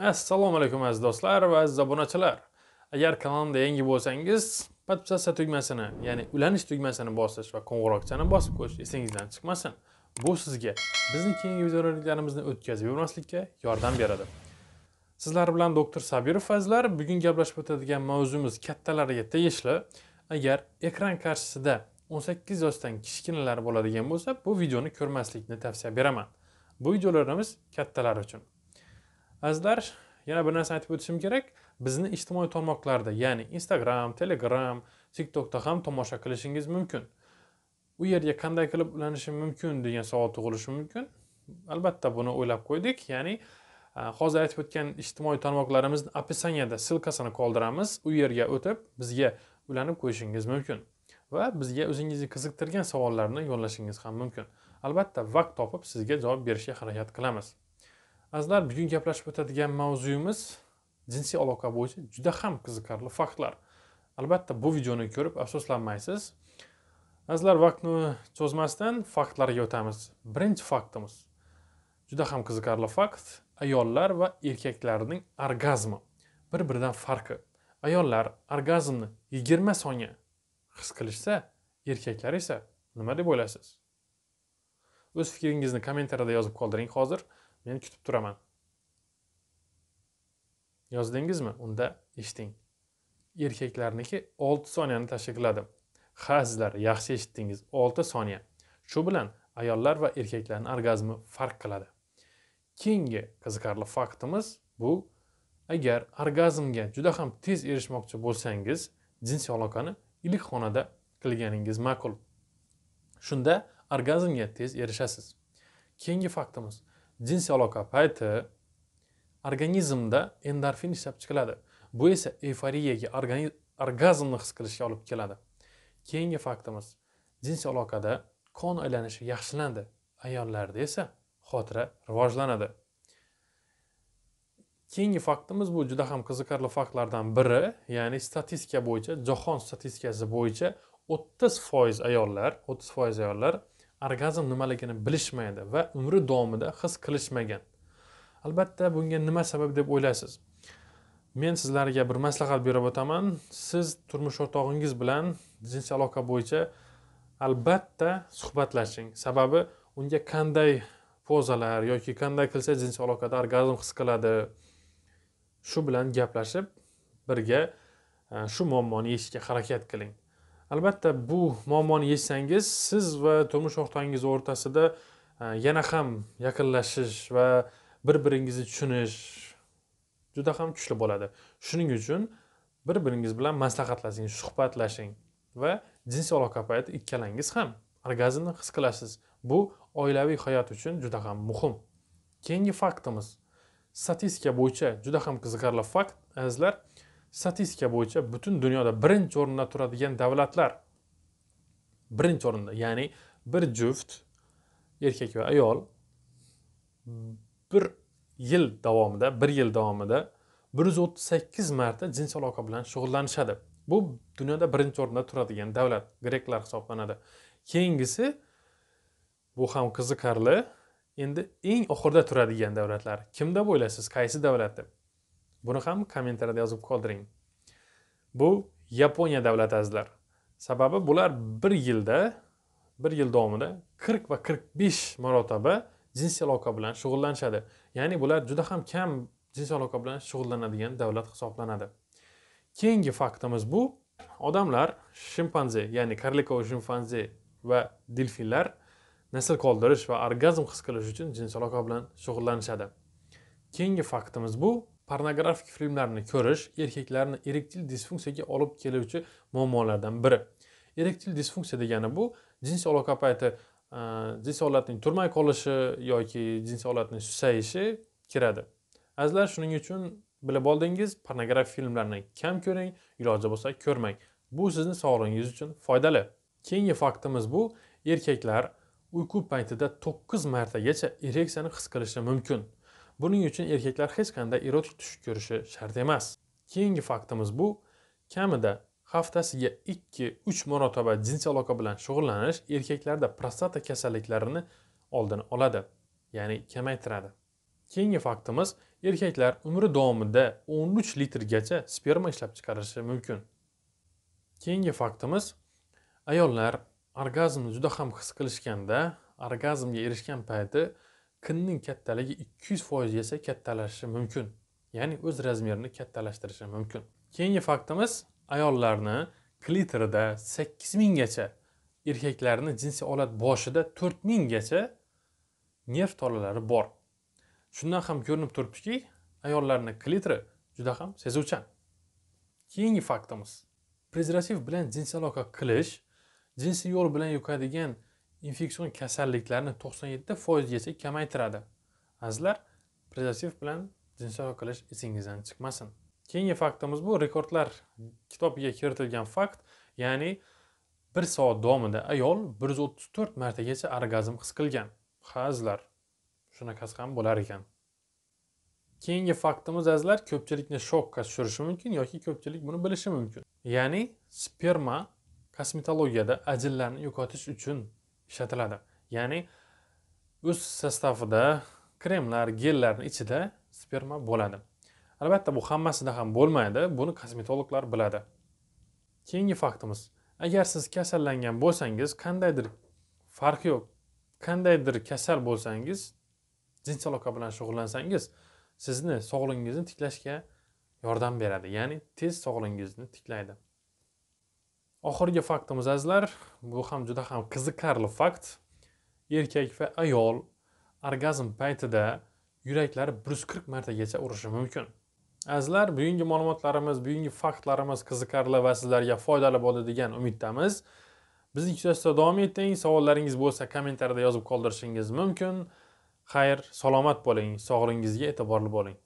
assalomu alaykum aziz do'stlar va aziz obunachilar agar kanalimda yangi bo'lsangiz podpисаться tugmasini ya'ni ulanish tugmasini bosish va qo'ng'iroqchani bosib qo'yish esingizdan chiqmasin bu sizga bizning keyingi videolarimizni o'tkazib yubormaslikka yordam beradi sizlar bilan doktor sabirov azizlar bugun gaplashib o'tadigan mavzumiz kattalarga tegishli agar ekran qarshisida 18 yoshdan kichkinalar bo'ladigan bo'lsa bu videoni ko'rmaslikni tavsiya beraman bu videolarimiz kattalar uchun azizlar yana bir narsa aytib o'tishim kerak bizni ijtimoiy tarmoqlarda ya'ni instagram telegram tiktokda ham tomosha qilishingiz mumkin u yerga qanday qilib ulanishim mumkin degan savol tug'ilishi mumkin albatta buni o'ylab qo'ydik ya'ni hozir aytib o'tgan ijtimoiy tarmoqlarimizni описанияda ссылкасini qoldiramiz u yerga o'tib bizga ulanib qo'yishingiz mumkin va bizga o'zingizni qiziqtirgan savollarni yo'llashingiz ham mumkin albatta vaqt topib sizga javob berishga harakat qilamiz azizlar bugun gaplashib o'tadigan mavzuyimiz jinsiy aloqa bo'yicha juda ham qiziqarli faktlar albatta bu videoni ko'rib afsuslanmaysiz azizlar vaqtni cho'zmasdan faktlarga o'tamiz birinchi faktimiz juda ham qiziqarli fakt ayollar va erkaklarning orgazmi bir biridan farqi ayollar orgazmni yigirma soniya his qilishsa erkaklar esa nima deb o'ylaysiz o'z fikringizni kommentariyada yozib qoldiring hozir men kutib turaman yozdingizmi unda eshiting erkaklarniki olti soniyani tashkil qiladi ha sizlar yaxshi eshitdingiz olti soniya shu bilan ayollar va erkaklarni orgazmi farq qiladi keyingi qiziqarli faktimiz bu agar orgazmga juda ham tez erishmoqchi bo'lsangiz jinsiy aloqani ilik xonada qilganingiz ma'qul shunda orgazmga tez erishasiz keyingi faktimiz jinsiy aloqa payti organizmda endorfin ishlab chiqiladi bu esa eyforiyaga orgazmni his qilishga olib keladi keyingi faktimiz jinsiy aloqada qon aylanishi yaxshilanadi ayollarda esa xotira rivojlanadi keyingi faktimiz bu juda ham qiziqarli faktlardan biri ya'ni statistika bo'yicha jahon statistikasi bo'yicha o'ttiz foiz ayollar o'ttiz foiz ayollar orgazm nimaligini bilishmaydi va umri davomida his qilishmagan albatta bunga nima sabab deb o'ylaysiz men sizlarga bir maslahat berib o'taman siz turmush o'rtog'ingiz bilan jinsiy aloqa bo'yicha albatta suhbatlashing sababi unga qanday pozalar yoki qanday qilsa jinsiy aloqada orgazm his qiladi shu bilan gaplashib birga e, shu muammoni yechishga harakat qiling albatta bu muammoni yechsangiz siz va turmush o'rtog'ingiz o'rtasida e, yana ham yaqinlashish va bir biringizni tushunish juda ham kuchli bo'ladi shuning uchun bir biringiz bilan maslahatlashing suhbatlashing va jinsiy aloqa payti ikkalangiz ham orgazmni his qilasiz bu oilaviy hayot uchun juda ham muhim keyingi faktimiz statistika bo'yicha juda ham qiziqarli fakt azizlar statistika bo'yicha butun dunyoda birinchi o'rinda turadigan davlatlar birinchi o'rinda ya'ni bir juft erkak va ayol bir yil davomida bir yil davomida bir yuz o'ttiz sakkiz marta jinsiy aloqa bilan shug'ullanishadi bu dunyoda birinchi o'rinda turadigan davlat greklar hisoblanadi keyingisi bu ham qiziqarli endi eng oxirida turadigan davlatlar kim deb o'ylaysiz qaysi davlat deb buni ham kommentariyada yozib qoldiring bu yaponiya davlati azizlar sababi bular bir yilda bir yil davomida qirq va qirq besh marotaba jinsiy aloqa bilan shug'ullanishadi ya'ni bular juda ham kam jinsiy aloqa bilan shug'ullanadigan davlat hisoblanadi keyingi faktimiz bu odamlar shimpanze ya'ni karlikov shimpanze va delfinlar nasl qoldirish va orgazm his qilish uchun jinsiy aloqa bilan shug'ullanishadi keyingi faktimiz bu pornografik filmlarni ko'rish erkaklarni erektil disfunksiyaga olib keluvchi muammolardan biri erektil disfunksiya degani bu jinsiy aloqa payti e, jinsiy holatning turmay qolishi yoki jinsiy holatning susayishi kiradi azizlar shuning uchun bilib oldingiz pornografik filmlarni kam ko'ring iloji bo'lsa ko'rmang bu sizni sog'lig'ingiz uchun foydali keyingi faktimiz bu erkaklar uyqu paytida to'qqiz martagacha ereksiyani his qilishi mumkin buning uchun erkaklar hech qanday erotik tush ko'rishi shart emas keyingi faktimiz bu kamida haftasiga ikki uch marotaba jinsiy aloqa bilan shug'ullanish erkaklarda prostata kasalliklarini oldini oladi ya'ni kamaytiradi keyingi faktimiz erkaklar umri davomida o'n uch litrgacha sperma ishlab chiqarishi mumkin keyingi faktimiz ayollar orgazmni juda ham his qilishganda orgazmga erishgan payti kunning kattaligi 200 foizgacha kattalashishi mumkin ya'ni o'z razmerini kattalashtirishi mumkin keyingi faktimiz ayollarni klitorida 8000 minggacha erkaklarni jinsiy olat boshida 4000 minggacha nerv tolalari bor shundan ham ko'rinib turibdiki ayollarni klitri juda ham sezuvchan keyingi faktimiz prezervativ bilan jinsiy aloqa qilish jinsiy yo'l bilan yuqadigan infeksion kasalliklarni 97 foizgacha kamaytiradi azizlar prezervativ bilan jinsiy qilish esingizdan chiqmasin keyingi faktimiz bu rekordlar kitobiga kiritilgan fakt ya'ni bir soat davomida ayol bir yuz o'ttiz to'rt martagacha orgazm his qilgan ha azizlar shunaqasi ham bo'lar ekan keyingi faktimiz azizlar ko'pchilikni shokka tushirishi mumkin yoki ko'pchilik buni bilishi mumkin ya'ni sperma kosmetologiyada ajinlarni yo'qotish uchun ishlatiladi ya'ni o'z sostavida kremlar gellarni ichida sperma bo'ladi albatta bu hammasida ham bo'lmaydi buni kosmetologlar biladi keyingi faktimiz agar siz kasallangan bo'lsangiz qandaydir farqi yo'q qandaydir kasal bo'lsangiz jinsiy aloqa bilan shug'ullansangiz sizni sog'lig'ingizni tiklashga yordam beradi ya'ni tez sog'lig'ingizni tiklaydi oxirgi faktimiz azizlar bu ham juda ham qiziqarli fakt erkak va ayol orgazm paytida yuraklari bir yuz qirq martagacha urishi mumkin azizlar bugungi ma'lumotlarimiz bugungi faktlarimiz qiziqarli va sizlarga foydali bo'ladi degan umiddamiz bizni kuzatishda davom eting savollaringiz bo'lsa kommentariyada yozib qoldirishingiz mumkin xayr salomat bo'ling sog'lig'ingizga e'tiborli bo'ling